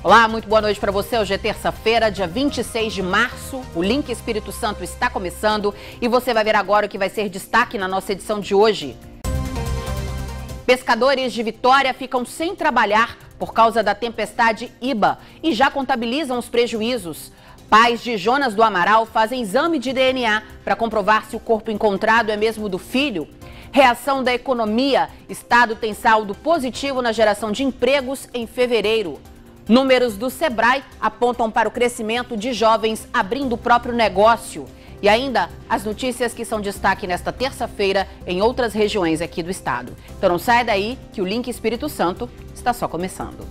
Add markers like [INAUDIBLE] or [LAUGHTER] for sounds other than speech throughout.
Olá, muito boa noite para você. Hoje é terça-feira, dia 26 de março. O Link Espírito Santo está começando e você vai ver agora o que vai ser destaque na nossa edição de hoje. Pescadores de Vitória ficam sem trabalhar por causa da tempestade Iba e já contabilizam os prejuízos. Pais de Jonas do Amaral fazem exame de DNA para comprovar se o corpo encontrado é mesmo do filho. Reação da economia: Estado tem saldo positivo na geração de empregos em fevereiro. Números do Sebrae apontam para o crescimento de jovens abrindo o próprio negócio. E ainda as notícias que são destaque nesta terça-feira em outras regiões aqui do estado. Então não sai daí que o Link Espírito Santo está só começando.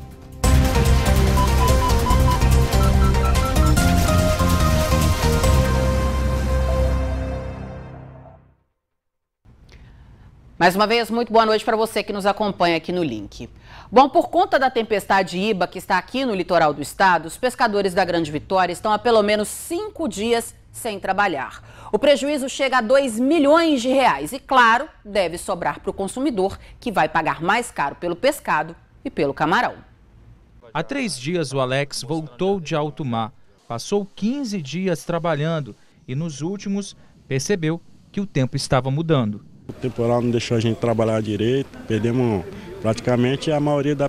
Mais uma vez, muito boa noite para você que nos acompanha aqui no Link. Bom, por conta da tempestade Iba, que está aqui no litoral do estado, os pescadores da Grande Vitória estão há pelo menos cinco dias sem trabalhar. O prejuízo chega a 2 milhões de reais e, claro, deve sobrar para o consumidor, que vai pagar mais caro pelo pescado e pelo camarão. Há três dias, o Alex voltou de alto mar. Passou 15 dias trabalhando e, nos últimos, percebeu que o tempo estava mudando. O temporal não deixou a gente trabalhar direito, perdemos Praticamente a maioria do ah,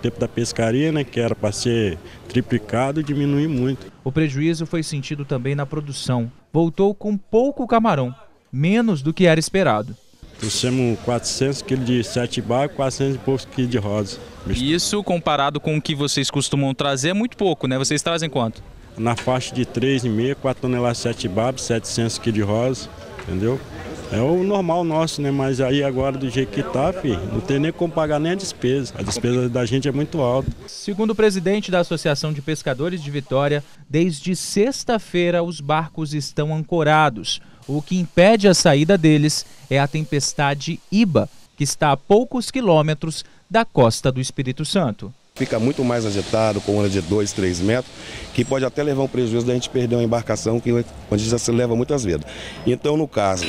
tempo da pescaria, né, que era para ser triplicado, diminuiu muito. O prejuízo foi sentido também na produção. Voltou com pouco camarão, menos do que era esperado. Trouxemos 400 quilos de sete barcos, 400 e poucos quilos de rosa. Isso comparado com o que vocês costumam trazer é muito pouco, né? Vocês trazem quanto? Na faixa de 3,5, 4 toneladas de sete barcos, 700 quilos de rosa, entendeu? É o normal nosso, né? Mas aí agora do jeito que tá, filho, não tem nem como pagar nem a despesa. A despesa da gente é muito alta. Segundo o presidente da Associação de Pescadores de Vitória, desde sexta-feira os barcos estão ancorados. O que impede a saída deles é a tempestade Iba, que está a poucos quilômetros da costa do Espírito Santo fica muito mais agitado, com onda de 2, 3 metros, que pode até levar um prejuízo da gente perder uma embarcação que, onde já se leva muitas vidas. Então, no caso,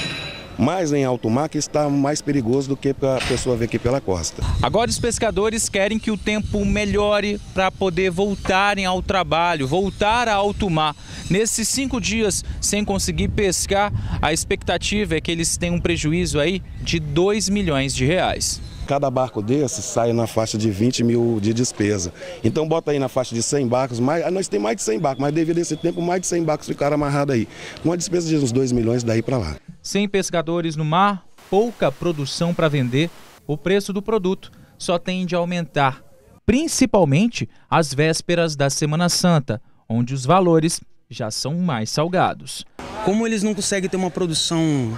mas em alto mar que está mais perigoso do que para a pessoa ver aqui pela costa. Agora os pescadores querem que o tempo melhore para poder voltarem ao trabalho, voltar a alto mar. Nesses cinco dias sem conseguir pescar, a expectativa é que eles tenham um prejuízo aí de 2 milhões de reais. Cada barco desse sai na faixa de 20 mil de despesa. Então bota aí na faixa de 100 barcos, mais, ah, nós tem mais de 100 barcos, mas devido a esse tempo mais de 100 barcos ficaram amarrados aí. Uma despesa de uns 2 milhões daí para lá. Sem pescadores no mar, pouca produção para vender, o preço do produto só tende a aumentar, principalmente às vésperas da Semana Santa, onde os valores já são mais salgados. Como eles não conseguem ter uma produção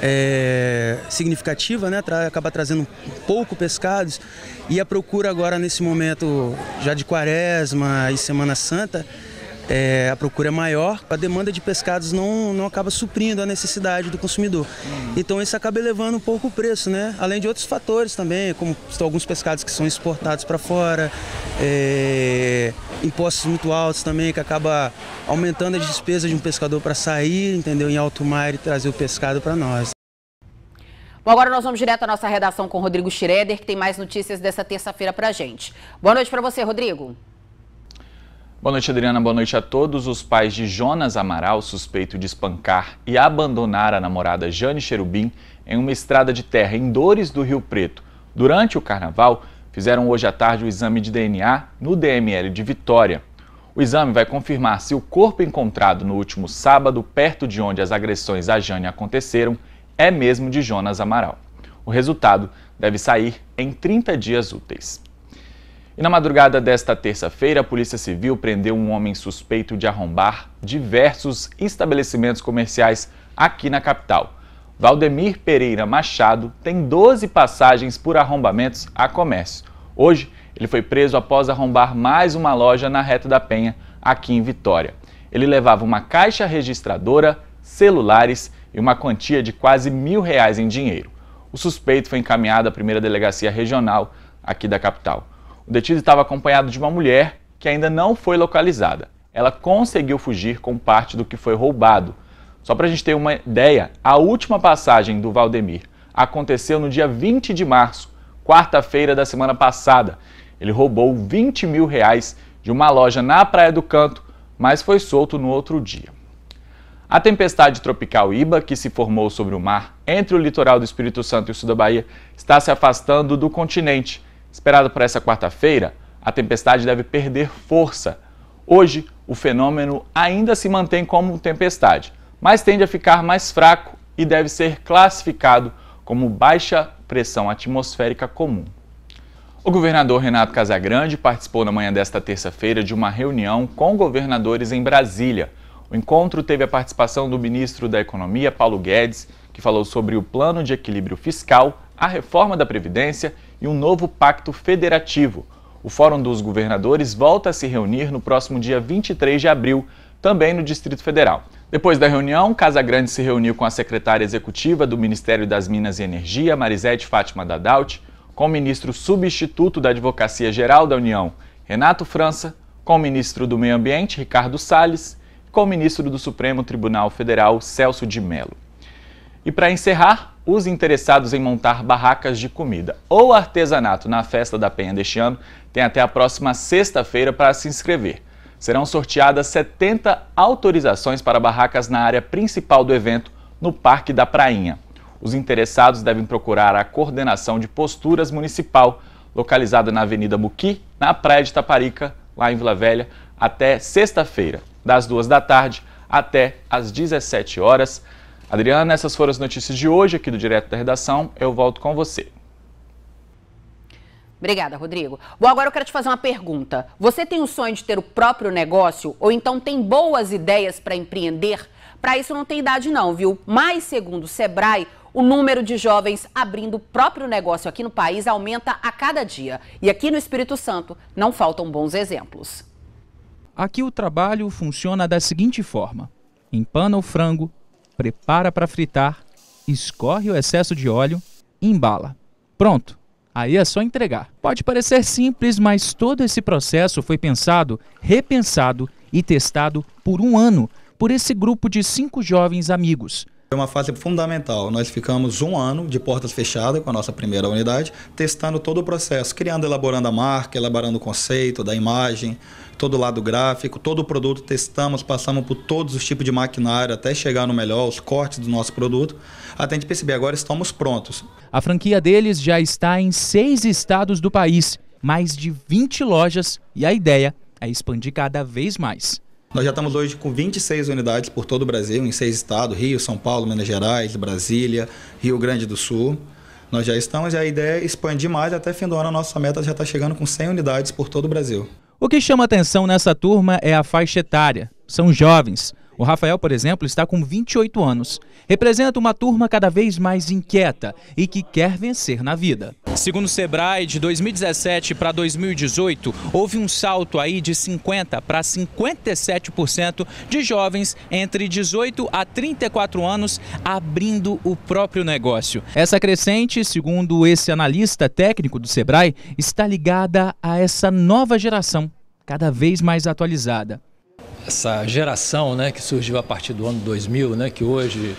é, significativa, né? Tra acaba trazendo pouco pescados e a procura agora nesse momento já de quaresma e Semana Santa é, a procura é maior, a demanda de pescados não, não acaba suprindo a necessidade do consumidor. Uhum. Então isso acaba elevando um pouco o preço, né? Além de outros fatores também, como alguns pescados que são exportados para fora, é, impostos muito altos também, que acaba aumentando a despesa de um pescador para sair, entendeu? Em alto mar e trazer o pescado para nós. Bom, agora nós vamos direto à nossa redação com o Rodrigo Schroeder, que tem mais notícias dessa terça-feira para gente. Boa noite para você, Rodrigo. Boa noite, Adriana. Boa noite a todos. Os pais de Jonas Amaral, suspeito de espancar e abandonar a namorada Jane Cherubim em uma estrada de terra em Dores do Rio Preto durante o carnaval, fizeram hoje à tarde o exame de DNA no DML de Vitória. O exame vai confirmar se o corpo encontrado no último sábado, perto de onde as agressões a Jane aconteceram, é mesmo de Jonas Amaral. O resultado deve sair em 30 dias úteis. E na madrugada desta terça-feira, a Polícia Civil prendeu um homem suspeito de arrombar diversos estabelecimentos comerciais aqui na capital. Valdemir Pereira Machado tem 12 passagens por arrombamentos a comércio. Hoje, ele foi preso após arrombar mais uma loja na Reta da Penha, aqui em Vitória. Ele levava uma caixa registradora, celulares e uma quantia de quase mil reais em dinheiro. O suspeito foi encaminhado à primeira delegacia regional aqui da capital. O detido estava acompanhado de uma mulher que ainda não foi localizada. Ela conseguiu fugir com parte do que foi roubado. Só para a gente ter uma ideia, a última passagem do Valdemir aconteceu no dia 20 de março, quarta-feira da semana passada. Ele roubou 20 mil reais de uma loja na Praia do Canto, mas foi solto no outro dia. A tempestade tropical Iba, que se formou sobre o mar entre o litoral do Espírito Santo e o sul da Bahia, está se afastando do continente Esperado para essa quarta-feira, a tempestade deve perder força. Hoje, o fenômeno ainda se mantém como tempestade, mas tende a ficar mais fraco e deve ser classificado como baixa pressão atmosférica comum. O governador Renato Casagrande participou na manhã desta terça-feira de uma reunião com governadores em Brasília. O encontro teve a participação do ministro da Economia, Paulo Guedes, que falou sobre o plano de equilíbrio fiscal, a reforma da Previdência e um novo pacto federativo. O Fórum dos Governadores volta a se reunir no próximo dia 23 de abril, também no Distrito Federal. Depois da reunião, Casagrande se reuniu com a secretária executiva do Ministério das Minas e Energia, Marisete Fátima Dadalt, com o ministro substituto da Advocacia Geral da União, Renato França, com o ministro do Meio Ambiente, Ricardo Salles, e com o ministro do Supremo Tribunal Federal, Celso de Mello. E para encerrar, os interessados em montar barracas de comida ou artesanato na Festa da Penha deste ano têm até a próxima sexta-feira para se inscrever. Serão sorteadas 70 autorizações para barracas na área principal do evento, no Parque da Prainha. Os interessados devem procurar a Coordenação de Posturas Municipal, localizada na Avenida Muqui, na Praia de Taparica, lá em Vila Velha, até sexta-feira, das 2 da tarde até às 17 horas. Adriana, essas foram as notícias de hoje aqui do Direto da Redação. Eu volto com você. Obrigada, Rodrigo. Bom, agora eu quero te fazer uma pergunta. Você tem o sonho de ter o próprio negócio ou então tem boas ideias para empreender? Para isso não tem idade não, viu? Mas segundo o Sebrae, o número de jovens abrindo o próprio negócio aqui no país aumenta a cada dia. E aqui no Espírito Santo não faltam bons exemplos. Aqui o trabalho funciona da seguinte forma: empana o frango, prepara para fritar, escorre o excesso de óleo e embala. Pronto! Aí é só entregar. Pode parecer simples, mas todo esse processo foi pensado, repensado e testado por um ano por esse grupo de cinco jovens amigos foi uma fase fundamental. Nós ficamos um ano de portas fechadas com a nossa primeira unidade, testando todo o processo, criando, elaborando a marca, elaborando o conceito da imagem, todo o lado gráfico, todo o produto testamos, passamos por todos os tipos de maquinário até chegar no melhor, os cortes do nosso produto, até a gente perceber, agora estamos prontos. A franquia deles já está em seis estados do país, mais de 20 lojas e a ideia é expandir cada vez mais. Nós já estamos hoje com 26 unidades por todo o Brasil, em seis estados: Rio, São Paulo, Minas Gerais, Brasília, Rio Grande do Sul. Nós já estamos e a ideia é expandir mais até fim do ano. A nossa meta já está chegando com 100 unidades por todo o Brasil. O que chama atenção nessa turma é a faixa etária. São jovens. O Rafael, por exemplo, está com 28 anos. Representa uma turma cada vez mais inquieta e que quer vencer na vida. Segundo o Sebrae, de 2017 para 2018, houve um salto aí de 50 para 57% de jovens entre 18 a 34 anos abrindo o próprio negócio. Essa crescente, segundo esse analista técnico do Sebrae, está ligada a essa nova geração, cada vez mais atualizada essa geração né, que surgiu a partir do ano 2000, né, que hoje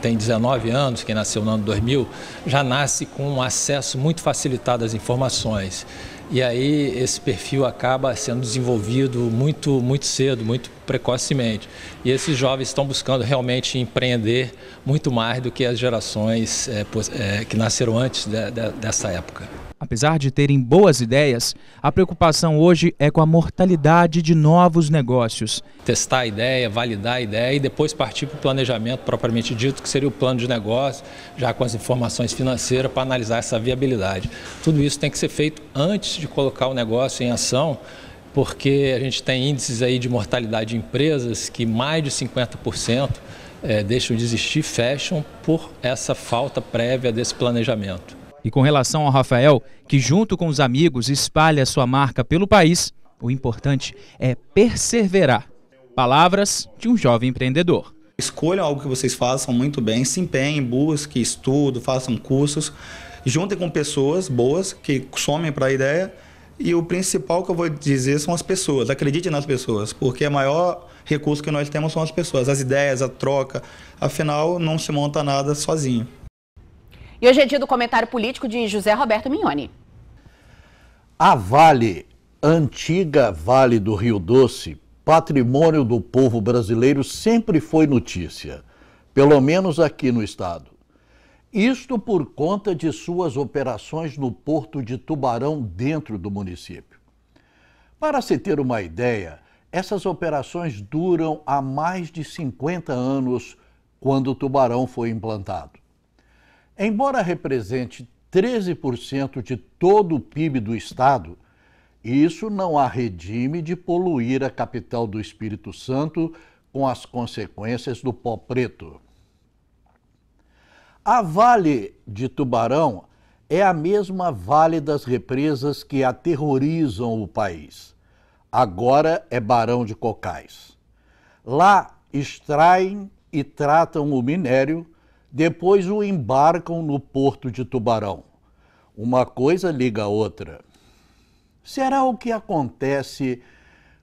tem 19 anos, quem nasceu no ano 2000, já nasce com um acesso muito facilitado às informações. E aí esse perfil acaba sendo desenvolvido muito, muito cedo, muito precocemente. E esses jovens estão buscando realmente empreender muito mais do que as gerações é, que nasceram antes de, de, dessa época. Apesar de terem boas ideias, a preocupação hoje é com a mortalidade de novos negócios. Testar a ideia, validar a ideia e depois partir para o planejamento propriamente dito, que seria o plano de negócio, já com as informações financeiras para analisar essa viabilidade. Tudo isso tem que ser feito antes de colocar o negócio em ação, porque a gente tem índices aí de mortalidade de empresas que mais de 50% é, eh, deixam de existir, fecham por essa falta prévia desse planejamento. E com relação ao Rafael, que junto com os amigos espalha sua marca pelo país, o importante é perseverar. Palavras de um jovem empreendedor. Escolham algo que vocês façam muito bem, se empenhem, busquem, estudo, façam cursos, juntem com pessoas boas que somem para a ideia. E o principal que eu vou dizer são as pessoas. Acredite nas pessoas, porque o maior recurso que nós temos são as pessoas, as ideias, a troca. Afinal, não se monta nada sozinho. E hoje é dia do comentário político de José Roberto Mignoni. A Vale, antiga Vale do Rio Doce, patrimônio do povo brasileiro, sempre foi notícia, pelo menos aqui no estado. Isto por conta de suas operações no porto de Tubarão, dentro do município. Para se ter uma ideia, essas operações duram há mais de 50 anos quando o Tubarão foi implantado. Embora represente 13% de todo o PIB do Estado, isso não há redime de poluir a capital do Espírito Santo com as consequências do pó preto. A Vale de Tubarão é a mesma Vale das represas que aterrorizam o país. Agora é Barão de Cocais. Lá extraem e tratam o minério depois o embarcam no porto de Tubarão. Uma coisa liga a outra. Será o que acontece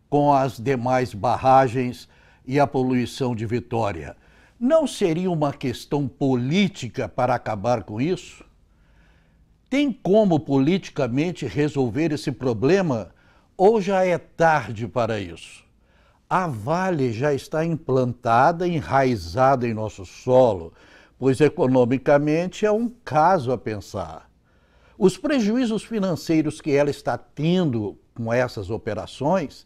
com as demais barragens e a poluição de Vitória? Não seria uma questão política para acabar com isso? Tem como politicamente resolver esse problema ou já é tarde para isso? A Vale já está implantada, enraizada em nosso solo pois economicamente é um caso a pensar. Os prejuízos financeiros que ela está tendo com essas operações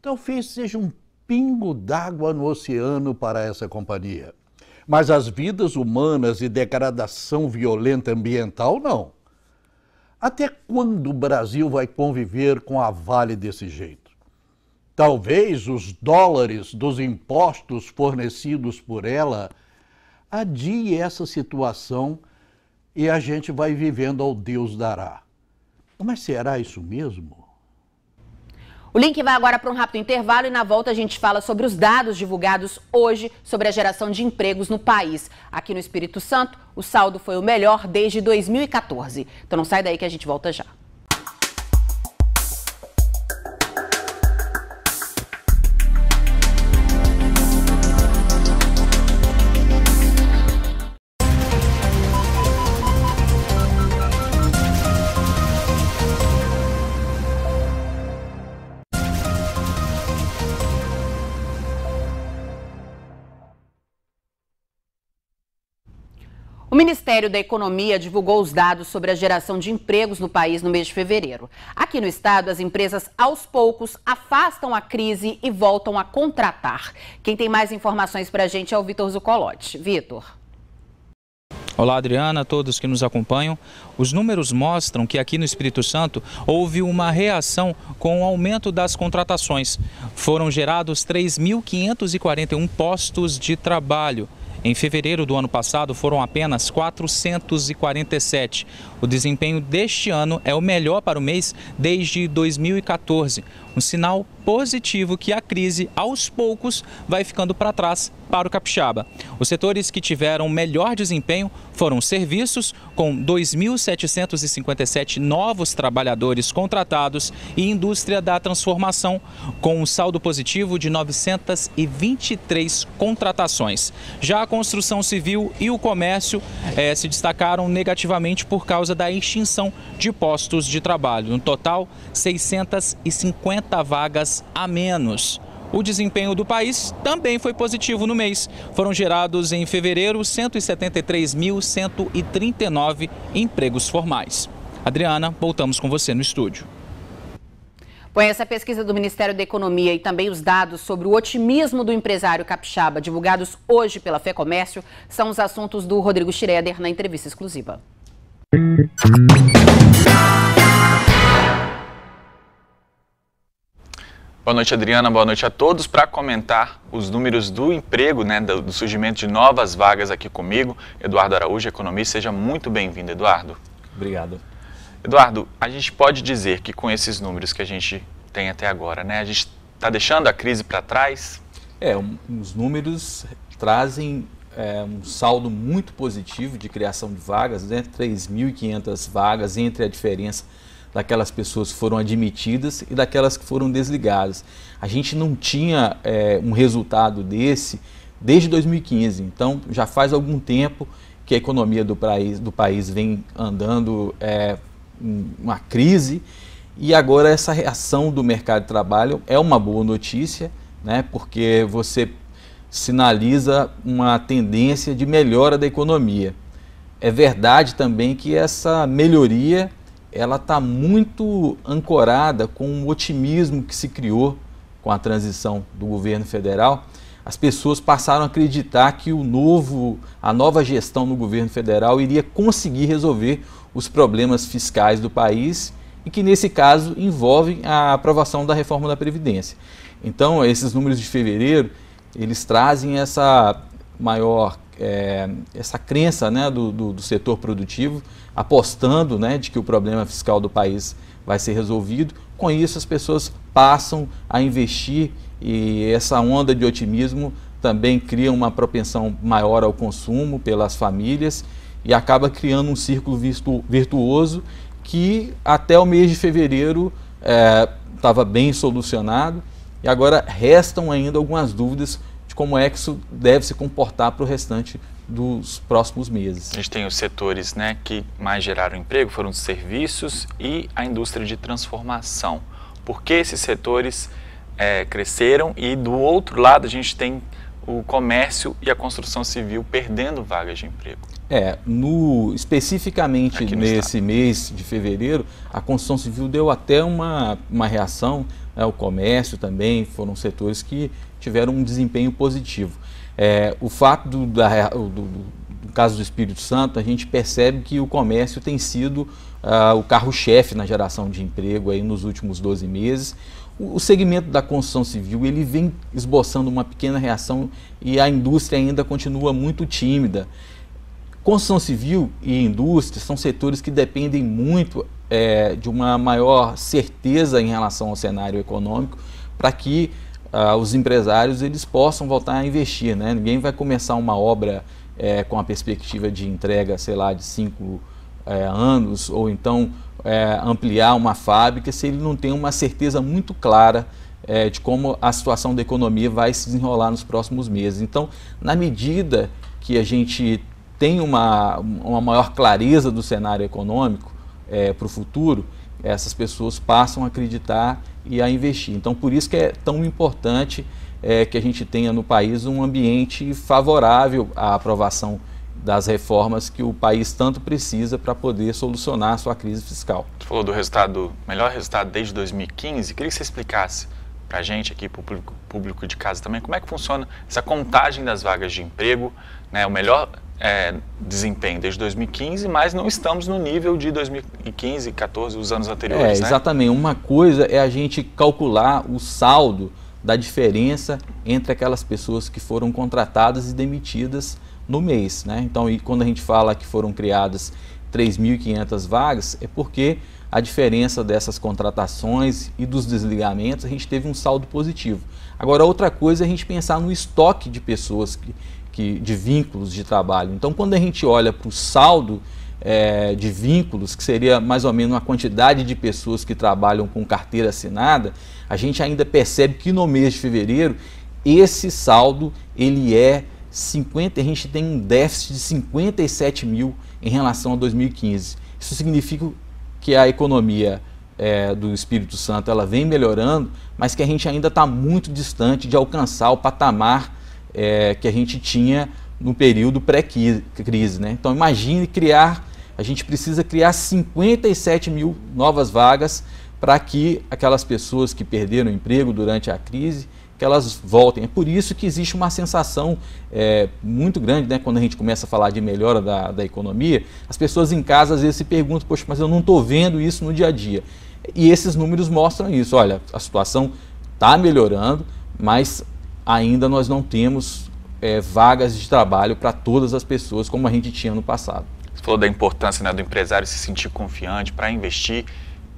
talvez seja um pingo d'água no oceano para essa companhia. Mas as vidas humanas e degradação violenta ambiental, não. Até quando o Brasil vai conviver com a Vale desse jeito? Talvez os dólares dos impostos fornecidos por ela adie essa situação e a gente vai vivendo ao Deus dará. Mas será isso mesmo? O link vai agora para um rápido intervalo e na volta a gente fala sobre os dados divulgados hoje sobre a geração de empregos no país. Aqui no Espírito Santo, o saldo foi o melhor desde 2014. Então não sai daí que a gente volta já. O Ministério da Economia divulgou os dados sobre a geração de empregos no país no mês de fevereiro. Aqui no estado, as empresas aos poucos afastam a crise e voltam a contratar. Quem tem mais informações para a gente é o Vitor Zucolotti. Vitor. Olá, Adriana, a todos que nos acompanham. Os números mostram que aqui no Espírito Santo houve uma reação com o aumento das contratações. Foram gerados 3.541 postos de trabalho. Em fevereiro do ano passado foram apenas 447. O desempenho deste ano é o melhor para o mês desde 2014, um sinal positivo que a crise aos poucos vai ficando para trás para o capixaba. Os setores que tiveram melhor desempenho foram serviços, com 2.757 novos trabalhadores contratados, e indústria da transformação, com um saldo positivo de 923 contratações. Já a construção civil e o comércio eh, se destacaram negativamente por causa da extinção de postos de trabalho. No total, 650 vagas a menos. O desempenho do país também foi positivo no mês. Foram gerados em fevereiro 173.139 empregos formais. Adriana, voltamos com você no estúdio. Põe essa é pesquisa do Ministério da Economia e também os dados sobre o otimismo do empresário capixaba, divulgados hoje pela Fé Comércio, são os assuntos do Rodrigo Schreder na entrevista exclusiva. Boa noite, Adriana. Boa noite a todos. Para comentar os números do emprego, né, do, surgimento de novas vagas aqui comigo, Eduardo Araújo, economista. Seja muito bem-vindo, Eduardo. Obrigado. Eduardo, a gente pode dizer que com esses números que a gente tem até agora, né, a gente está deixando a crise para trás? É, um, os números trazem é, um saldo muito positivo de criação de vagas, né, 3.500 vagas entre a diferença daquelas pessoas que foram admitidas e daquelas que foram desligadas. A gente não tinha é, um resultado desse desde 2015, então já faz algum tempo que a economia do país, do país vem andando é, uma crise e agora essa reação do mercado de trabalho é uma boa notícia, né, porque você sinaliza uma tendência de melhora da economia. É verdade também que essa melhoria ela está muito ancorada com o otimismo que se criou com a transição do governo federal. As pessoas passaram a acreditar que o novo, a nova gestão no governo federal iria conseguir resolver os problemas fiscais do país e que nesse caso envolvem a aprovação da reforma da previdência. Então, esses números de fevereiro eles trazem essa maior é, essa crença né, do, do, do setor produtivo apostando né, de que o problema fiscal do país vai ser resolvido. Com isso, as pessoas passam a investir e essa onda de otimismo também cria uma propensão maior ao consumo pelas famílias e acaba criando um círculo virtuoso que até o mês de fevereiro estava é, bem solucionado e agora restam ainda algumas dúvidas de como é que isso deve se comportar para o restante dos próximos meses. A gente tem os setores né, que mais geraram emprego, foram os serviços e a indústria de transformação. Por que esses setores é, cresceram e do outro lado a gente tem o comércio e a construção civil perdendo vagas de emprego? É, no, especificamente no nesse estado. mês de fevereiro, a construção civil deu até uma, uma reação, né, o comércio também, foram setores que tiveram um desempenho positivo. É, o fato do, da, do, do, caso do Espírito Santo, a gente percebe que o comércio tem sido uh, o carro-chefe na geração de emprego aí nos últimos 12 meses. O, o segmento da construção civil ele vem esboçando uma pequena reação e a indústria ainda continua muito tímida. Construção civil e indústria são setores que dependem muito é, de uma maior certeza em relação ao cenário econômico para que ah, os empresários eles possam voltar a investir. Né? Ninguém vai começar uma obra é, com a perspectiva de entrega, sei lá, de cinco é, anos, ou então é, ampliar uma fábrica, se ele não tem uma certeza muito clara de como a situação da economia vai se desenrolar nos próximos meses. Então, na medida que a gente tem uma, uma maior clareza do cenário econômico para o futuro, essas pessoas passam a acreditar e a investir. Então, por isso que é tão importante é, que a gente tenha no país um ambiente favorável à aprovação das reformas que o país tanto precisa para poder solucionar a sua crise fiscal. Você falou do resultado, melhor resultado desde 2015. Queria que você explicasse para a gente aqui, para o público, público de casa também, como é que funciona essa contagem das vagas de emprego, né? O melhor é, desempenho desde 2015, mas não estamos no nível de 2015, 14, os anos anteriores. É, né? exatamente. Uma coisa é a gente calcular o saldo da diferença entre aquelas pessoas que foram contratadas e demitidas no mês. Né? Então, e quando a gente fala que foram criadas 3.500 vagas, é porque a diferença dessas contratações e dos desligamentos, a gente teve um saldo positivo. Agora, outra coisa é a gente pensar no estoque de pessoas que, que, de vínculos de trabalho. Então, quando a gente olha para o saldo é, de vínculos, que seria mais ou menos uma quantidade de pessoas que trabalham com carteira assinada, a gente ainda percebe que no mês de fevereiro esse saldo ele é 50, a gente tem um déficit de 57 mil em relação a 2015. Isso significa que a economia é, do Espírito Santo ela vem melhorando, mas que a gente ainda está muito distante de alcançar o patamar é, que a gente tinha no período pré-crise. Né? Então imagine criar, a gente precisa criar 57 mil novas vagas para que aquelas pessoas que perderam o emprego durante a crise que elas voltem. É por isso que existe uma sensação é, muito grande, né? Quando a gente começa a falar de melhora da, da economia, as pessoas em casa às vezes se perguntam, poxa, mas eu não estou vendo isso no dia a dia. E esses números mostram isso. Olha, a situação está melhorando, mas ainda nós não temos é, vagas de trabalho para todas as pessoas como a gente tinha no passado. Você falou da importância né, do empresário se sentir confiante para investir,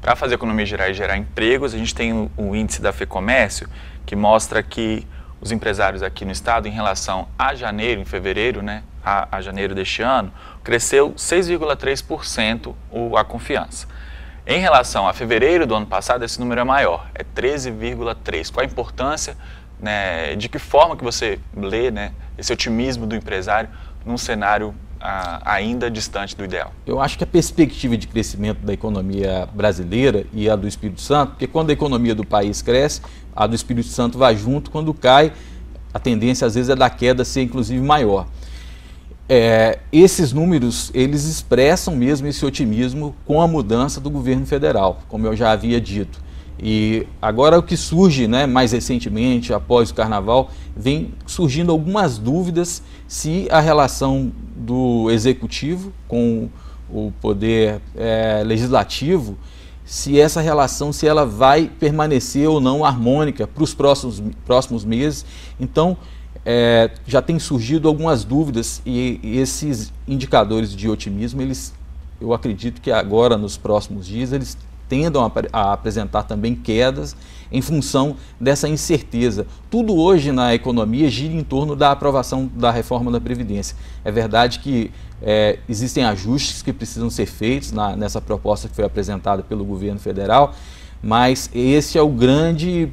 para fazer a economia gerar e gerar empregos. A gente tem o índice da FEComércio que mostra que os empresários aqui no estado, em relação a janeiro, em fevereiro, né, a, a janeiro deste ano, cresceu 6,3% a confiança. Em relação a fevereiro do ano passado, esse número é maior, é 13,3%. Qual a importância né, de que forma que você lê né, esse otimismo do empresário num cenário ah, ainda distante do ideal? Eu acho que a perspectiva de crescimento da economia brasileira e a do Espírito Santo, porque quando a economia do país cresce, a do Espírito Santo vai junto, quando cai, a tendência às vezes é da queda ser inclusive maior. É, esses números eles expressam mesmo esse otimismo com a mudança do governo federal, como eu já havia dito. E agora o que surge, né, mais recentemente, após o carnaval, vem surgindo algumas dúvidas se a relação do executivo com o poder é, legislativo, se essa relação, se ela vai permanecer ou não harmônica para os próximos, próximos meses. Então, é, já tem surgido algumas dúvidas e, e esses indicadores de otimismo, eles, eu acredito que agora, nos próximos dias, eles tendam a apresentar também quedas em função dessa incerteza. Tudo hoje na economia gira em torno da aprovação da reforma da Previdência. É verdade que é, existem ajustes que precisam ser feitos na, nessa proposta que foi apresentada pelo governo federal, mas esse é o grande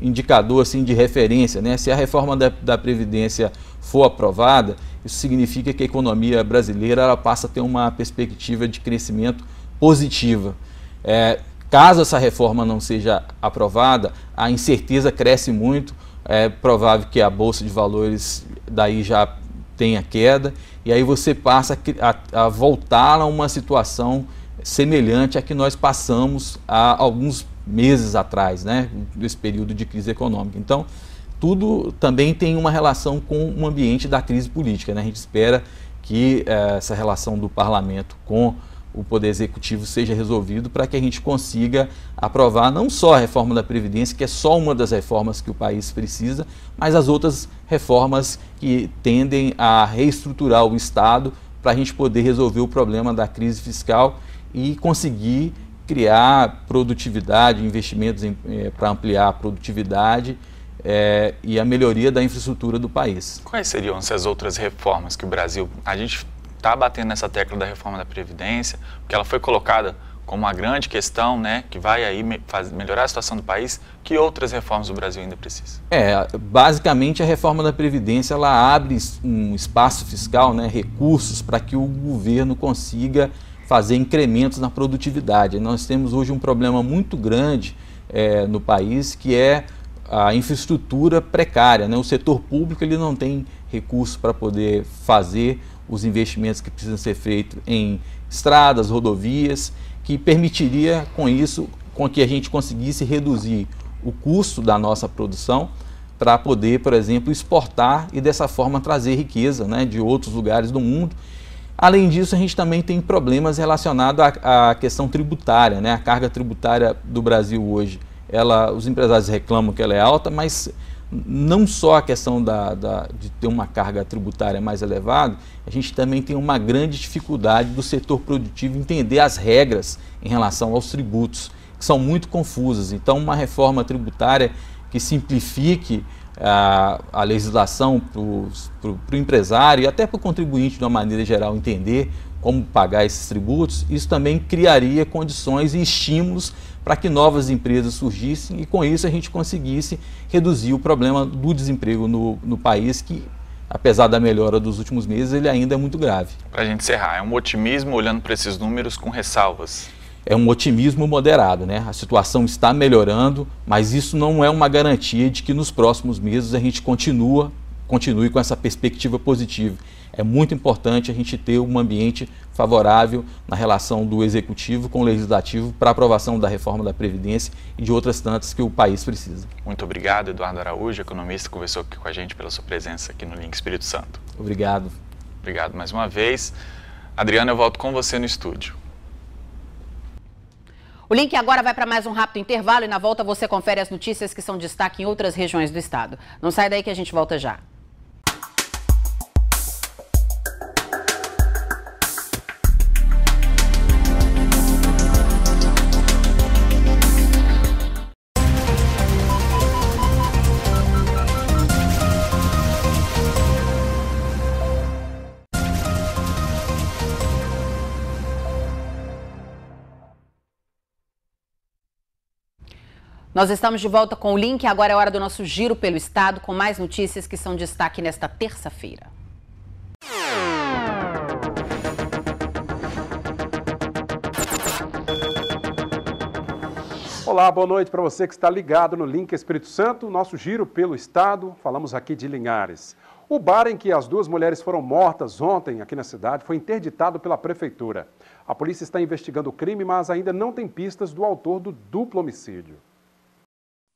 indicador assim, de referência. Né? Se a reforma da, da Previdência for aprovada, isso significa que a economia brasileira passa a ter uma perspectiva de crescimento positiva. É, caso essa reforma não seja aprovada, a incerteza cresce muito. É provável que a bolsa de valores daí já tenha queda e aí você passa a, a voltar a uma situação semelhante à que nós passamos há alguns meses atrás, né, nesse período de crise econômica. Então, tudo também tem uma relação com o ambiente da crise política. Né? A gente espera que é, essa relação do parlamento com o Poder Executivo seja resolvido para que a gente consiga aprovar não só a reforma da Previdência, que é só uma das reformas que o país precisa, mas as outras reformas que tendem a reestruturar o Estado para a gente poder resolver o problema da crise fiscal e conseguir criar produtividade, investimentos eh, para ampliar a produtividade eh, e a melhoria da infraestrutura do país. Quais seriam essas outras reformas que o Brasil. A gente está batendo nessa tecla da reforma da Previdência, porque ela foi colocada como uma grande questão, né, que vai aí me faz, melhorar a situação do país, que outras reformas o Brasil ainda precisa? É, basicamente a reforma da Previdência, ela abre um espaço fiscal, né, recursos para que o governo consiga fazer incrementos na produtividade. Nós temos hoje um problema muito grande é, no país, que é a infraestrutura precária, né? o setor público ele não tem recursos para poder fazer os investimentos que precisam ser feitos em estradas, rodovias, que permitiria com isso com que a gente conseguisse reduzir o custo da nossa produção para poder, por exemplo, exportar e dessa forma trazer riqueza né, de outros lugares do mundo. Além disso, a gente também tem problemas relacionados à, à questão tributária, né? a carga tributária do Brasil hoje. Ela, os empresários reclamam que ela é alta, mas não só a questão da, da, de ter uma carga tributária mais elevada, a gente também tem uma grande dificuldade do setor produtivo entender as regras em relação aos tributos, que são muito confusas. Então, uma reforma tributária que simplifique a, a legislação para o empresário e até para o contribuinte, de uma maneira geral, entender como pagar esses tributos, isso também criaria condições e estímulos para que novas empresas surgissem e com isso a gente conseguisse reduzir o problema do desemprego no, no país, que apesar da melhora dos últimos meses, ele ainda é muito grave. Para a gente encerrar, é um otimismo olhando para esses números com ressalvas. É um otimismo moderado, né? A situação está melhorando, mas isso não é uma garantia de que nos próximos meses a gente continua continue com essa perspectiva positiva. É muito importante a gente ter um ambiente favorável na relação do executivo com o legislativo para aprovação da reforma da Previdência e de outras tantas que o país precisa. Muito obrigado, Eduardo Araújo, economista, que conversou aqui com a gente pela sua presença aqui no Link Espírito Santo. Obrigado. Obrigado mais uma vez. Adriana, eu volto com você no estúdio. O link agora vai para mais um rápido intervalo e na volta você confere as notícias que são destaque em outras regiões do estado. Não sai daí que a gente volta já. Nós estamos de volta com o link. Agora é hora do nosso giro pelo Estado, com mais notícias que são destaque nesta terça-feira. Olá, boa noite para você que está ligado no Link Espírito Santo, nosso giro pelo Estado. Falamos aqui de Linhares. O bar em que as duas mulheres foram mortas ontem aqui na cidade foi interditado pela prefeitura. A polícia está investigando o crime, mas ainda não tem pistas do autor do duplo homicídio.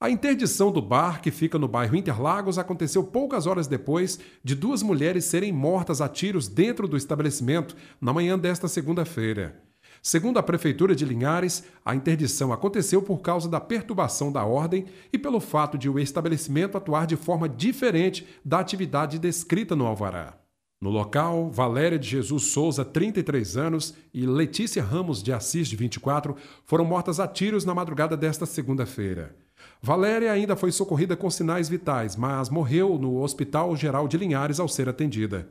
A interdição do bar, que fica no bairro Interlagos, aconteceu poucas horas depois de duas mulheres serem mortas a tiros dentro do estabelecimento na manhã desta segunda-feira. Segundo a Prefeitura de Linhares, a interdição aconteceu por causa da perturbação da ordem e pelo fato de o estabelecimento atuar de forma diferente da atividade descrita no alvará. No local, Valéria de Jesus Souza, 33 anos, e Letícia Ramos de Assis, de 24, foram mortas a tiros na madrugada desta segunda-feira. Valéria ainda foi socorrida com sinais vitais, mas morreu no Hospital Geral de Linhares ao ser atendida.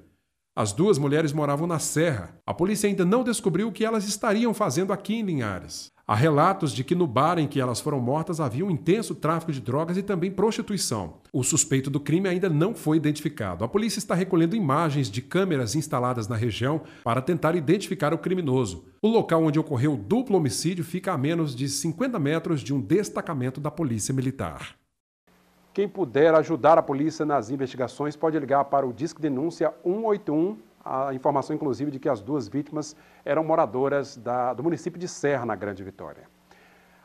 As duas mulheres moravam na Serra. A polícia ainda não descobriu o que elas estariam fazendo aqui em Linhares. Há relatos de que no bar em que elas foram mortas havia um intenso tráfico de drogas e também prostituição. O suspeito do crime ainda não foi identificado. A polícia está recolhendo imagens de câmeras instaladas na região para tentar identificar o criminoso. O local onde ocorreu o duplo homicídio fica a menos de 50 metros de um destacamento da Polícia Militar. Quem puder ajudar a polícia nas investigações pode ligar para o Disque Denúncia 181, a informação inclusive de que as duas vítimas eram moradoras da, do município de Serra, na Grande Vitória.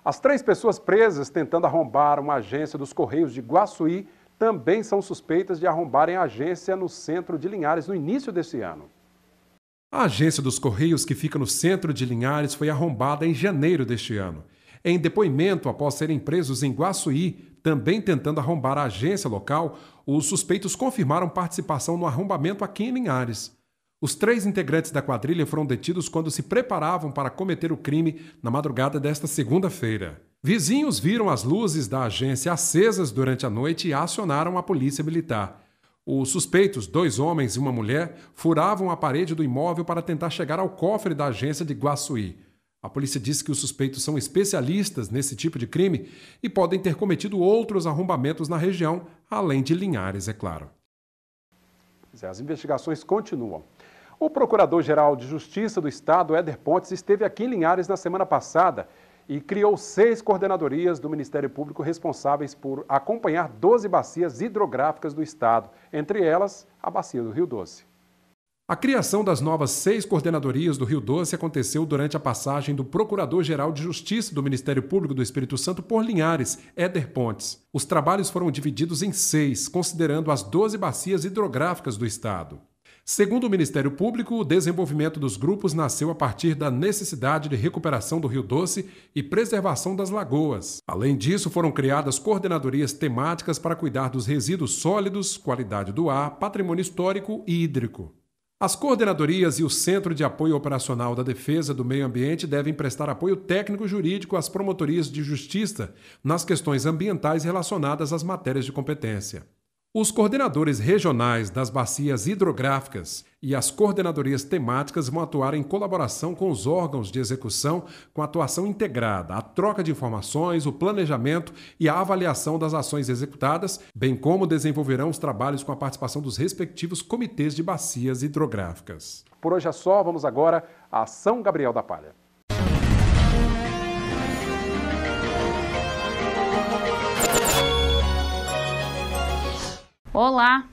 As três pessoas presas tentando arrombar uma agência dos Correios de Guaçuí também são suspeitas de arrombarem a agência no centro de Linhares no início desse ano. A agência dos Correios, que fica no centro de Linhares, foi arrombada em janeiro deste ano. Em depoimento após serem presos em Guaçuí, também tentando arrombar a agência local, os suspeitos confirmaram participação no arrombamento aqui em Linhares. Os três integrantes da quadrilha foram detidos quando se preparavam para cometer o crime na madrugada desta segunda-feira. Vizinhos viram as luzes da agência acesas durante a noite e acionaram a polícia militar. Os suspeitos, dois homens e uma mulher, furavam a parede do imóvel para tentar chegar ao cofre da agência de Guaçuí. A polícia disse que os suspeitos são especialistas nesse tipo de crime e podem ter cometido outros arrombamentos na região, além de Linhares, é claro. É, as investigações continuam. O Procurador-Geral de Justiça do Estado, Éder Pontes, esteve aqui em Linhares na semana passada e criou seis coordenadorias do Ministério Público responsáveis por acompanhar 12 bacias hidrográficas do Estado, entre elas a Bacia do Rio Doce. A criação das novas seis coordenadorias do Rio Doce aconteceu durante a passagem do Procurador-Geral de Justiça do Ministério Público do Espírito Santo por Linhares, Éder Pontes. Os trabalhos foram divididos em seis, considerando as 12 bacias hidrográficas do Estado. Segundo o Ministério Público, o desenvolvimento dos grupos nasceu a partir da necessidade de recuperação do Rio Doce e preservação das lagoas. Além disso, foram criadas coordenadorias temáticas para cuidar dos resíduos sólidos, qualidade do ar, patrimônio histórico e hídrico. As coordenadorias e o Centro de Apoio Operacional da Defesa do Meio Ambiente devem prestar apoio técnico-jurídico às promotorias de justiça nas questões ambientais relacionadas às matérias de competência. Os coordenadores regionais das bacias hidrográficas e as coordenadorias temáticas vão atuar em colaboração com os órgãos de execução, com atuação integrada, a troca de informações, o planejamento e a avaliação das ações executadas, bem como desenvolverão os trabalhos com a participação dos respectivos comitês de bacias hidrográficas. Por hoje é só, vamos agora a São Gabriel da Palha. Olá!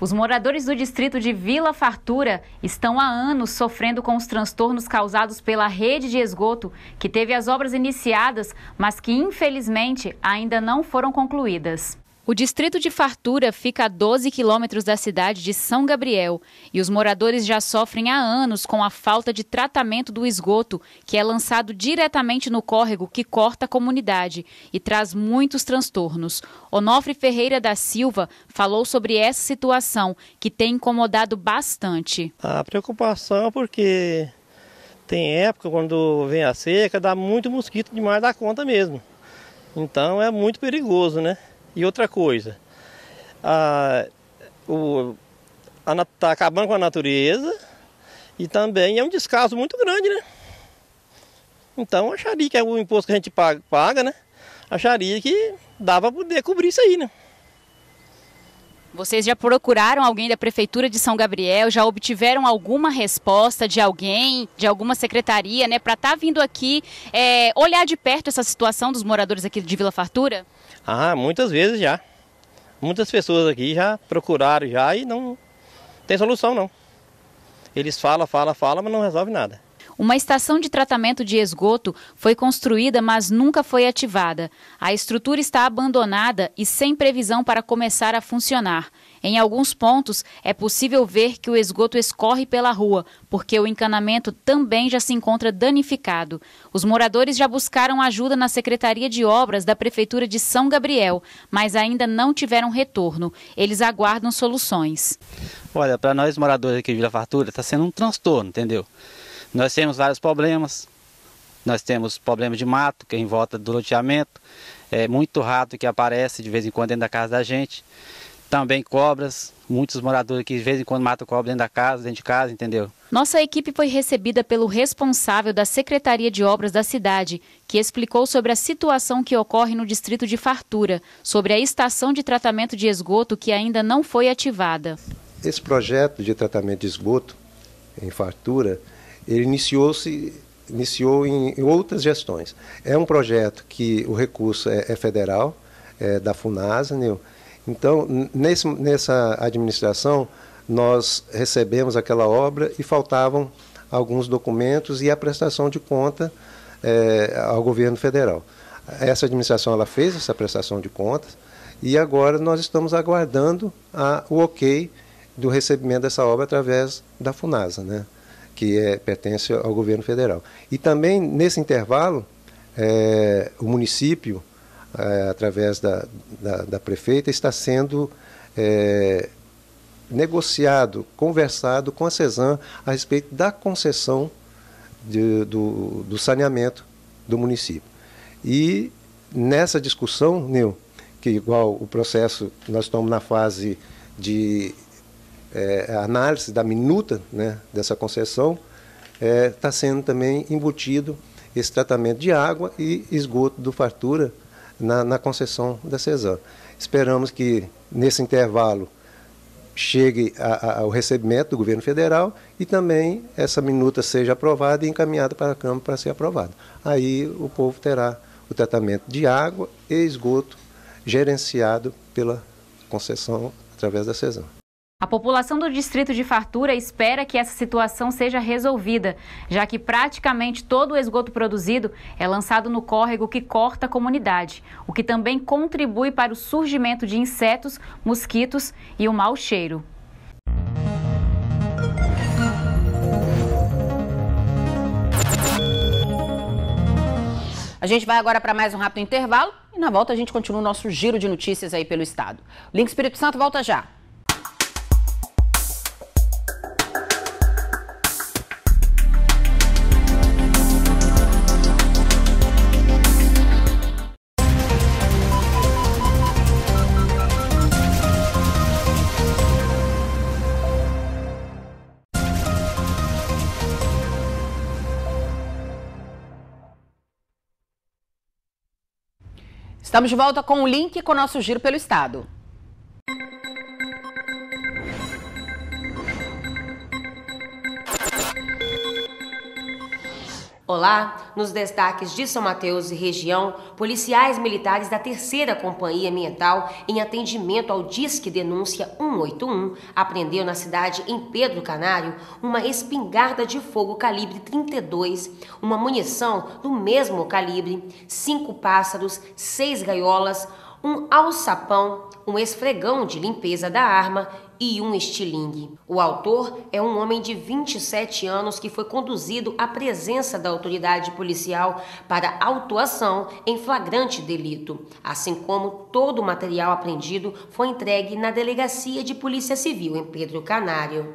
Os moradores do distrito de Vila Fartura estão há anos sofrendo com os transtornos causados pela rede de esgoto, que teve as obras iniciadas, mas que infelizmente ainda não foram concluídas. O distrito de Fartura fica a 12 quilômetros da cidade de São Gabriel e os moradores já sofrem há anos com a falta de tratamento do esgoto, que é lançado diretamente no córrego que corta a comunidade e traz muitos transtornos. Onofre Ferreira da Silva falou sobre essa situação que tem incomodado bastante. A preocupação é porque tem época quando vem a seca, dá muito mosquito demais da conta mesmo. Então é muito perigoso, né? E outra coisa, a, a, tá acabando com a natureza e também é um descaso muito grande, né? Então acharia que é o imposto que a gente paga, paga né? Acharia que dava para poder cobrir isso aí, né? Vocês já procuraram alguém da Prefeitura de São Gabriel? Já obtiveram alguma resposta de alguém, de alguma secretaria, né? Para estar tá vindo aqui é, olhar de perto essa situação dos moradores aqui de Vila Fartura? Ah, muitas vezes já. Muitas pessoas aqui já procuraram já e não tem solução não. Eles falam, falam, falam, mas não resolve nada. Uma estação de tratamento de esgoto foi construída, mas nunca foi ativada. A estrutura está abandonada e sem previsão para começar a funcionar. Em alguns pontos, é possível ver que o esgoto escorre pela rua, porque o encanamento também já se encontra danificado. Os moradores já buscaram ajuda na Secretaria de Obras da Prefeitura de São Gabriel, mas ainda não tiveram retorno. Eles aguardam soluções. Olha, para nós moradores aqui de Vila Fartura, está sendo um transtorno, entendeu? Nós temos vários problemas. Nós temos problema de mato, que é em volta do loteamento, é muito rato que aparece de vez em quando dentro da casa da gente. Também cobras, muitos moradores que de vez em quando matam cobra dentro da casa, dentro de casa, entendeu? Nossa equipe foi recebida pelo responsável da Secretaria de Obras da cidade, que explicou sobre a situação que ocorre no distrito de Fartura, sobre a estação de tratamento de esgoto que ainda não foi ativada. Esse projeto de tratamento de esgoto em Fartura, ele iniciou-se iniciou em, outras gestões. É um projeto que o recurso é, é federal, é da FUNASA, né? Então, nesse, nessa administração, nós recebemos aquela obra e faltavam alguns documentos e a prestação de conta é, ao governo federal. Essa administração ela fez essa prestação de contas e agora nós estamos aguardando a, o ok do recebimento dessa obra através da Funasa, né? que é, pertence ao governo federal. E também, nesse intervalo, é, o município é, através da, da, da, prefeita, está sendo é, negociado, conversado com a CESAM a respeito da concessão de, do, do, saneamento do município. E nessa discussão, Nil, que igual o processo, nós estamos na fase de é, análise da minuta né, dessa concessão, está é, tá sendo também embutido esse tratamento de água e esgoto do Fartura, na, na concessão da CESAM. Esperamos que, nesse intervalo, chegue a, a, ao recebimento do governo federal e também essa minuta seja aprovada e encaminhada para a Câmara para ser aprovada. Aí o povo terá o tratamento de água e esgoto gerenciado pela concessão através da CESAM. A população do distrito de Fartura espera que essa situação seja resolvida, já que praticamente todo o esgoto produzido é lançado no córrego que corta a comunidade, o que também contribui para o surgimento de insetos, mosquitos e o mau cheiro. A gente vai agora para mais um rápido intervalo e na volta a gente continua o nosso giro de notícias aí pelo estado. O Link Espírito Santo volta já. Estamos de volta com o link com o nosso giro pelo Estado. Olá, nos destaques de São Mateus e região, policiais militares da Terceira Companhia Ambiental, em atendimento ao Disque Denúncia 181, apreendeu na cidade em Pedro Canário uma espingarda de fogo calibre 32, uma munição do mesmo calibre, cinco pássaros, seis gaiolas, um alçapão, um esfregão de limpeza da arma e um estilingue. O autor é um homem de 27 anos que foi conduzido à presença da autoridade policial para autuação em flagrante delito, assim como todo o material apreendido foi entregue na delegacia de Polícia Civil em Pedro Canário.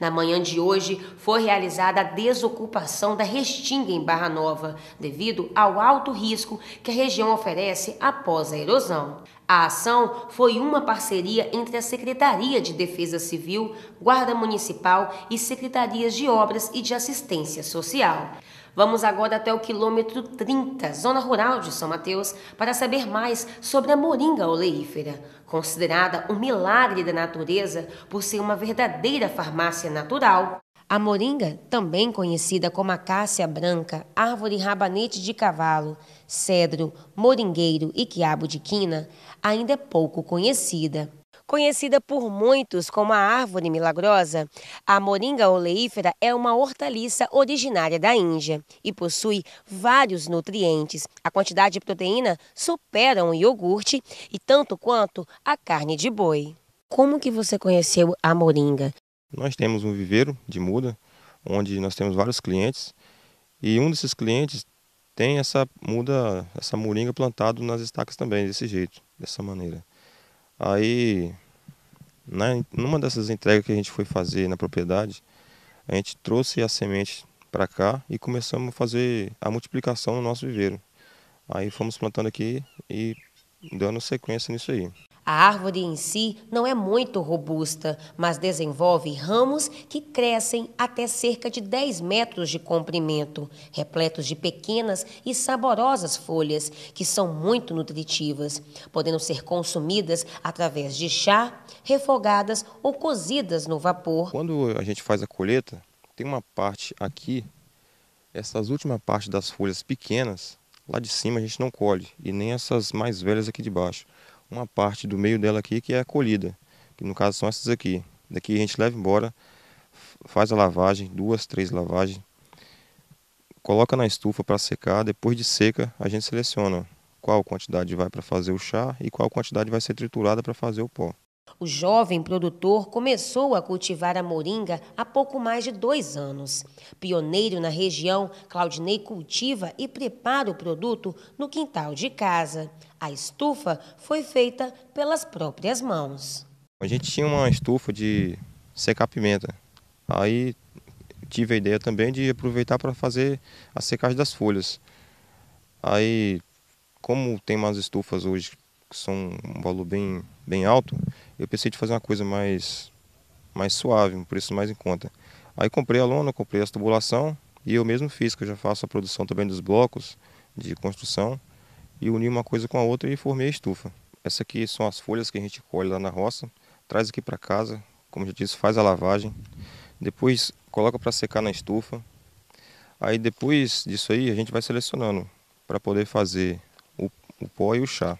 Na manhã de hoje, foi realizada a desocupação da restinga em Barra Nova, devido ao alto risco que a região oferece após a erosão. A ação foi uma parceria entre a Secretaria de Defesa Civil, Guarda Municipal e Secretarias de Obras e de Assistência Social. Vamos agora até o quilômetro 30, zona rural de São Mateus, para saber mais sobre a moringa oleífera, considerada um milagre da natureza por ser uma verdadeira farmácia natural. A moringa, também conhecida como acácia branca, árvore rabanete de cavalo, cedro, moringueiro e quiabo de quina, ainda é pouco conhecida. Conhecida por muitos como a árvore milagrosa, a moringa oleífera é uma hortaliça originária da Índia e possui vários nutrientes. A quantidade de proteína supera o iogurte e tanto quanto a carne de boi. Como que você conheceu a moringa? Nós temos um viveiro de muda, onde nós temos vários clientes, e um desses clientes tem essa muda, essa moringa plantada nas estacas também, desse jeito, dessa maneira. Aí, na, numa dessas entregas que a gente foi fazer na propriedade, a gente trouxe a semente para cá e começamos a fazer a multiplicação no nosso viveiro. Aí fomos plantando aqui e dando sequência nisso aí. A árvore em si não é muito robusta, mas desenvolve ramos que crescem até cerca de 10 metros de comprimento, repletos de pequenas e saborosas folhas, que são muito nutritivas, podendo ser consumidas através de chá, refogadas ou cozidas no vapor. Quando a gente faz a colheita, tem uma parte aqui, essas últimas partes das folhas pequenas, lá de cima a gente não colhe, e nem essas mais velhas aqui de baixo uma parte do meio dela aqui que é colhida, que no caso são essas aqui. Daqui a gente leva embora, faz a lavagem, duas, três lavagens, coloca na estufa para secar, depois de seca a gente seleciona qual quantidade vai para fazer o chá e qual quantidade vai ser triturada para fazer o pó. O jovem produtor começou a cultivar a moringa há pouco mais de dois anos. Pioneiro na região, Claudinei cultiva e prepara o produto no quintal de casa. A estufa foi feita pelas próprias mãos. A gente tinha uma estufa de secar pimenta. Aí tive a ideia também de aproveitar para fazer a secagem das folhas. Aí, como tem mais estufas hoje que são um valor bem bem alto, eu pensei de fazer uma coisa mais, mais suave, um preço mais em conta. Aí comprei a lona, comprei a tubulação e eu mesmo fiz, que eu já faço a produção também dos blocos de construção e uni uma coisa com a outra e formei a estufa. Essa aqui são as folhas que a gente colhe lá na roça, traz aqui para casa, como já disse, faz a lavagem, depois coloca para secar na estufa. Aí depois disso aí a gente vai selecionando para poder fazer o, o pó e o chá.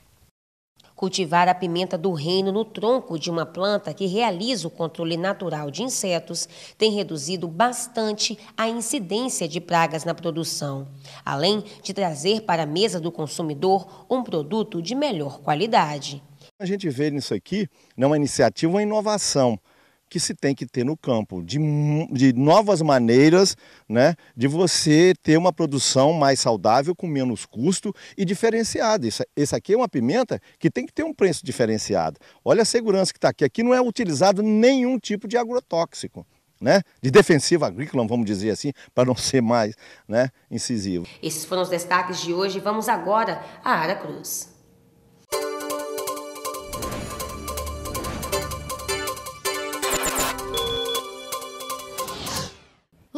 Cultivar a pimenta do reino no tronco de uma planta que realiza o controle natural de insetos tem reduzido bastante a incidência de pragas na produção, além de trazer para a mesa do consumidor um produto de melhor qualidade. A gente vê nisso aqui, não é uma iniciativa, é uma inovação que se tem que ter no campo, de, de novas maneiras né, de você ter uma produção mais saudável, com menos custo e diferenciada. Isso, isso aqui é uma pimenta que tem que ter um preço diferenciado. Olha a segurança que está aqui. Aqui não é utilizado nenhum tipo de agrotóxico. Né? de defensiva agrícola, vamos dizer assim, [LAUGHS] para não ser mais né, incisivo. Esses foram os destaques de hoje. Vamos agora à Aracruz.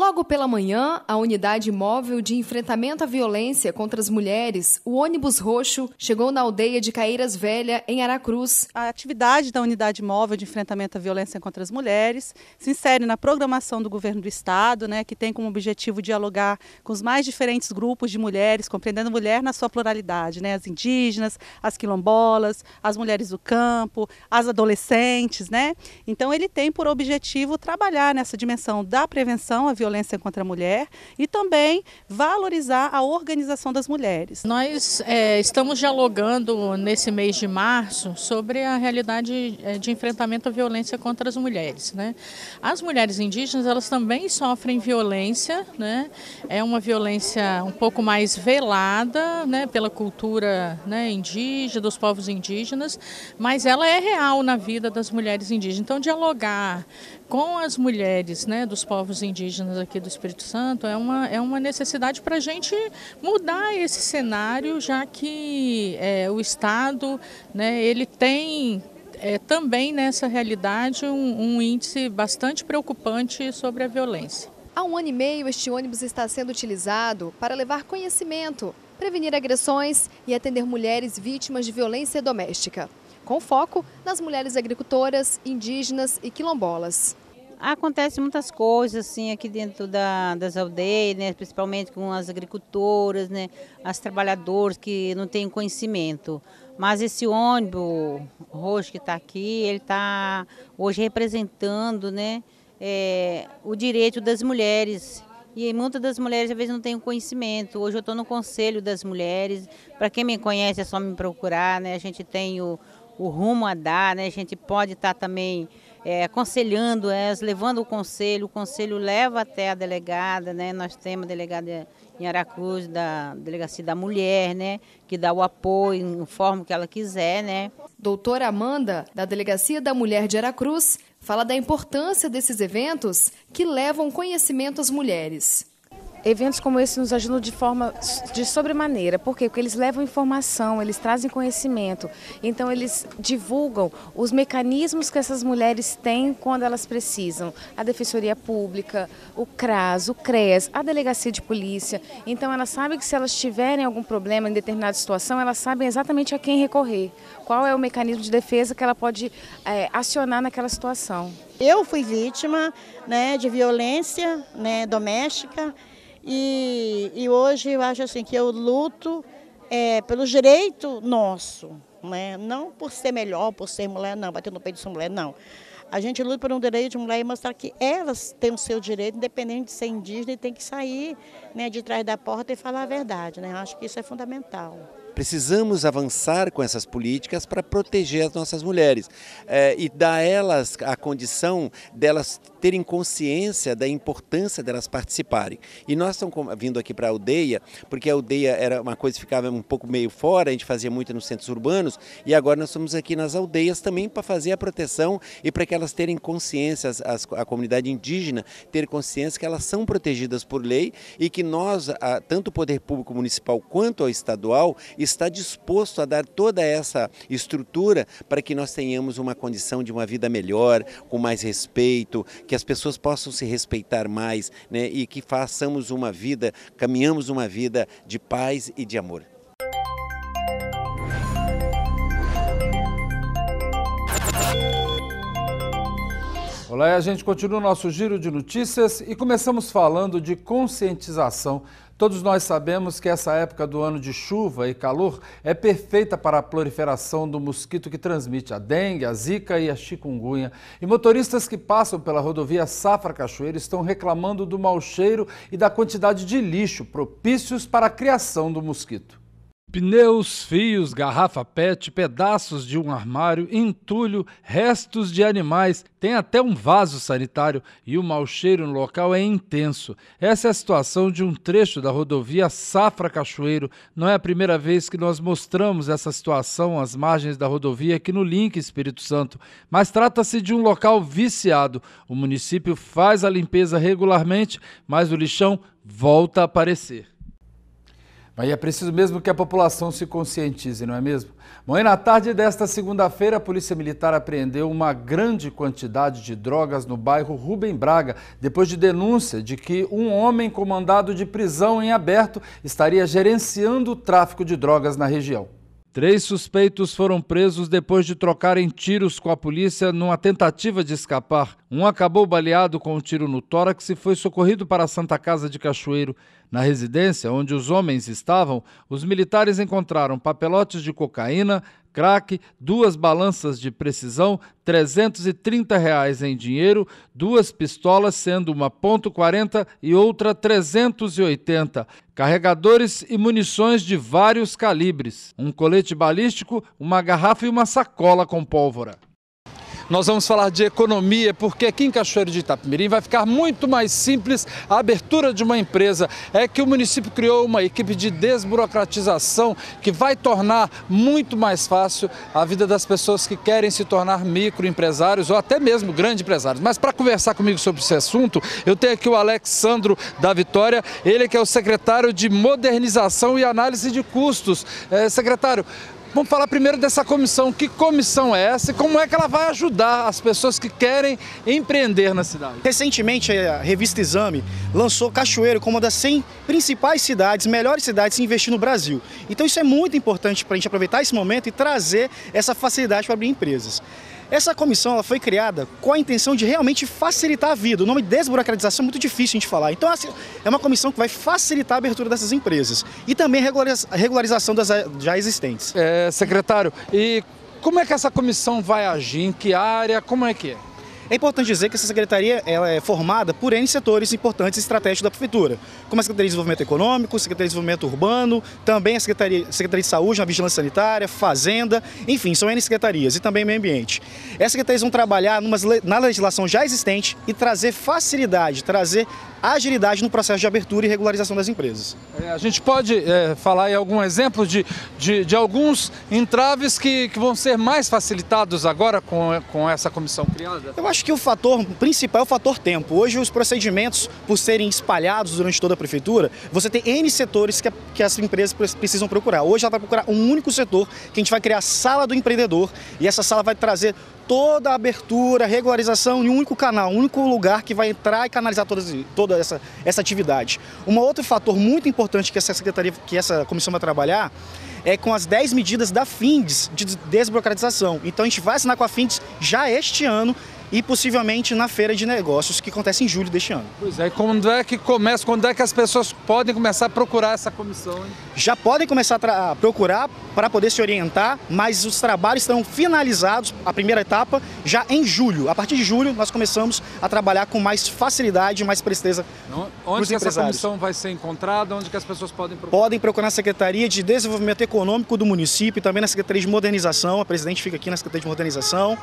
Logo pela manhã, a unidade móvel de enfrentamento à violência contra as mulheres, o ônibus roxo, chegou na aldeia de Caíras Velha, em Aracruz. A atividade da unidade móvel de enfrentamento à violência contra as mulheres se insere na programação do governo do estado, né, que tem como objetivo dialogar com os mais diferentes grupos de mulheres, compreendendo mulher na sua pluralidade, né, as indígenas, as quilombolas, as mulheres do campo, as adolescentes, né? Então ele tem por objetivo trabalhar nessa dimensão da prevenção à violência violência contra a mulher e também valorizar a organização das mulheres. Nós é, estamos dialogando nesse mês de março sobre a realidade é, de enfrentamento à violência contra as mulheres. Né? As mulheres indígenas elas também sofrem violência, né? é uma violência um pouco mais velada né? pela cultura né? indígena, dos povos indígenas, mas ela é real na vida das mulheres indígenas. Então, dialogar com as mulheres né, dos povos indígenas aqui do Espírito Santo é uma, é uma necessidade para a gente mudar esse cenário, já que é, o Estado né, ele tem é, também nessa realidade um, um índice bastante preocupante sobre a violência. Há um ano e meio, este ônibus está sendo utilizado para levar conhecimento, prevenir agressões e atender mulheres vítimas de violência doméstica com foco nas mulheres agricultoras, indígenas e quilombolas. Acontece muitas coisas assim aqui dentro da, das aldeias, né? principalmente com as agricultoras, né? as trabalhadoras que não têm conhecimento. Mas esse ônibus roxo que está aqui, ele está hoje representando né? É, o direito das mulheres. E muitas das mulheres às vezes não têm conhecimento. Hoje eu estou no Conselho das Mulheres. Para quem me conhece é só me procurar, né? A gente tem o, o rumo a dar, né? A gente pode estar tá também é, aconselhando elas, levando o conselho, o conselho leva até a delegada, né? Nós temos a delegada em Aracruz, da Delegacia da Mulher, né? Que dá o apoio, informa o que ela quiser, né? Doutora Amanda, da Delegacia da Mulher de Aracruz, fala da importância desses eventos que levam conhecimento às mulheres. Eventos como esse nos ajudam de forma de sobremaneira. Por quê? Porque eles levam informação, eles trazem conhecimento. Então eles divulgam os mecanismos que essas mulheres têm quando elas precisam. A Defensoria Pública, o CRAS, o CRES, a Delegacia de Polícia. Então elas sabem que se elas tiverem algum problema em determinada situação, elas sabem exatamente a quem recorrer. Qual é o mecanismo de defesa que ela pode é, acionar naquela situação. Eu fui vítima né, de violência né, doméstica e, e hoje eu acho assim que eu luto é, pelo direito nosso, né? não por ser melhor, por ser mulher, não, bater no peito de ser mulher, não. A gente luta por um direito de mulher e mostrar que elas têm o seu direito, independente de ser indígena, e tem que sair né, de trás da porta e falar a verdade. Né? Eu acho que isso é fundamental. Precisamos avançar com essas políticas para proteger as nossas mulheres é, e dar a elas a condição delas terem consciência da importância delas participarem. E nós estamos vindo aqui para a aldeia, porque a aldeia era uma coisa que ficava um pouco meio fora, a gente fazia muito nos centros urbanos, e agora nós estamos aqui nas aldeias também para fazer a proteção e para que elas terem consciência, as, as, a comunidade indígena ter consciência que elas são protegidas por lei e que nós, a, tanto o poder público municipal quanto o estadual, está disposto a dar toda essa estrutura para que nós tenhamos uma condição de uma vida melhor, com mais respeito, que as pessoas possam se respeitar mais né, e que façamos uma vida, caminhamos uma vida de paz e de amor. Olá, a gente continua o nosso giro de notícias e começamos falando de conscientização Todos nós sabemos que essa época do ano de chuva e calor é perfeita para a proliferação do mosquito que transmite a dengue, a zika e a chikungunya. E motoristas que passam pela rodovia Safra Cachoeira estão reclamando do mau cheiro e da quantidade de lixo propícios para a criação do mosquito. Pneus, fios, garrafa PET, pedaços de um armário, entulho, restos de animais, tem até um vaso sanitário e o mau cheiro no local é intenso. Essa é a situação de um trecho da rodovia Safra Cachoeiro. Não é a primeira vez que nós mostramos essa situação às margens da rodovia aqui no Link Espírito Santo, mas trata-se de um local viciado. O município faz a limpeza regularmente, mas o lixão volta a aparecer. Mas é preciso mesmo que a população se conscientize, não é mesmo? Manhã na tarde desta segunda-feira, a Polícia Militar apreendeu uma grande quantidade de drogas no bairro Rubem Braga, depois de denúncia de que um homem comandado de prisão em aberto estaria gerenciando o tráfico de drogas na região. Três suspeitos foram presos depois de trocarem tiros com a polícia numa tentativa de escapar. Um acabou baleado com um tiro no tórax e foi socorrido para a Santa Casa de Cachoeiro. Na residência onde os homens estavam, os militares encontraram papelotes de cocaína, crack, duas balanças de precisão, 330 reais em dinheiro, duas pistolas, sendo uma .40 e outra 380, carregadores e munições de vários calibres, um colete balístico, uma garrafa e uma sacola com pólvora. Nós vamos falar de economia, porque aqui em Cachoeiro de Itapemirim vai ficar muito mais simples a abertura de uma empresa. É que o município criou uma equipe de desburocratização que vai tornar muito mais fácil a vida das pessoas que querem se tornar microempresários ou até mesmo grandes empresários. Mas para conversar comigo sobre esse assunto, eu tenho aqui o Alexandro da Vitória, ele que é o secretário de Modernização e Análise de Custos. É, secretário, Vamos falar primeiro dessa comissão. Que comissão é essa e como é que ela vai ajudar as pessoas que querem empreender na cidade? Recentemente, a revista Exame lançou Cachoeiro como uma das 100 principais cidades, melhores cidades se investir no Brasil. Então, isso é muito importante para a gente aproveitar esse momento e trazer essa facilidade para abrir empresas. Essa comissão ela foi criada com a intenção de realmente facilitar a vida. O nome de desburocratização é muito difícil de falar. Então, assim, é uma comissão que vai facilitar a abertura dessas empresas e também a regularização das já existentes. É, secretário, e como é que essa comissão vai agir? Em que área? Como é que é? É importante dizer que essa secretaria ela é formada por N setores importantes e estratégicos da Prefeitura, como a Secretaria de Desenvolvimento Econômico, Secretaria de Desenvolvimento Urbano, também a Secretaria, Secretaria de Saúde, na Vigilância Sanitária, Fazenda, enfim, são N secretarias e também Meio Ambiente. Essas secretarias vão trabalhar numa, na legislação já existente e trazer facilidade, trazer agilidade no processo de abertura e regularização das empresas. É, a gente pode é, falar em algum exemplo de, de, de alguns entraves que, que, vão ser mais facilitados agora com, com essa comissão criada? Eu acho acho que o fator principal é o fator tempo. Hoje os procedimentos, por serem espalhados durante toda a prefeitura, você tem N setores que, que as empresas precisam procurar. Hoje ela vai procurar um único setor, que a gente vai criar a sala do empreendedor, e essa sala vai trazer toda a abertura, regularização em um único canal, um único lugar que vai entrar e canalizar todas, toda essa, essa atividade. Um outro fator muito importante que essa secretaria, que essa comissão vai trabalhar, é com as 10 medidas da FINDES de desburocratização. Então a gente vai assinar com a FINDES já este ano e possivelmente na feira de negócios que acontece em julho deste ano. Pois é, e quando é que começa, quando é que as pessoas podem começar a procurar essa comissão? Hein? Já podem começar a, a procurar para poder se orientar, mas os trabalhos estão finalizados, a primeira etapa, já em julho. A partir de julho nós começamos a trabalhar com mais facilidade, mais presteza Onde que essa comissão vai ser encontrada? Onde que as pessoas podem procurar? Podem procurar a Secretaria de Desenvolvimento Econômico do município e também na Secretaria de Modernização. A presidente fica aqui na Secretaria de Modernização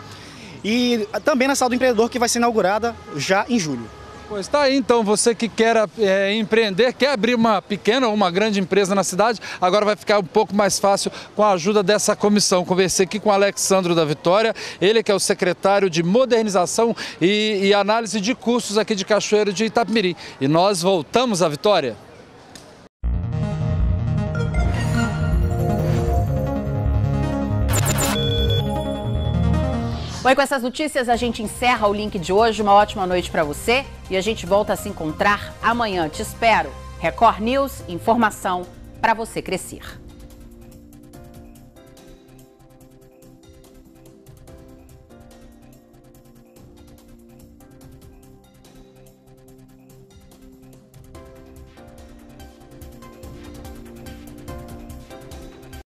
e também na sala do empreendedor que vai ser inaugurada já em julho. Pois está aí, então, você que quer é, empreender, quer abrir uma pequena ou uma grande empresa na cidade, agora vai ficar um pouco mais fácil com a ajuda dessa comissão. Conversei aqui com o Alexandro da Vitória, ele que é o secretário de Modernização e, e Análise de Custos aqui de Cachoeiro de Itapemirim. E nós voltamos à Vitória. Bom, e com essas notícias a gente encerra o link de hoje. Uma ótima noite para você e a gente volta a se encontrar amanhã. Te espero. Record News, informação para você crescer.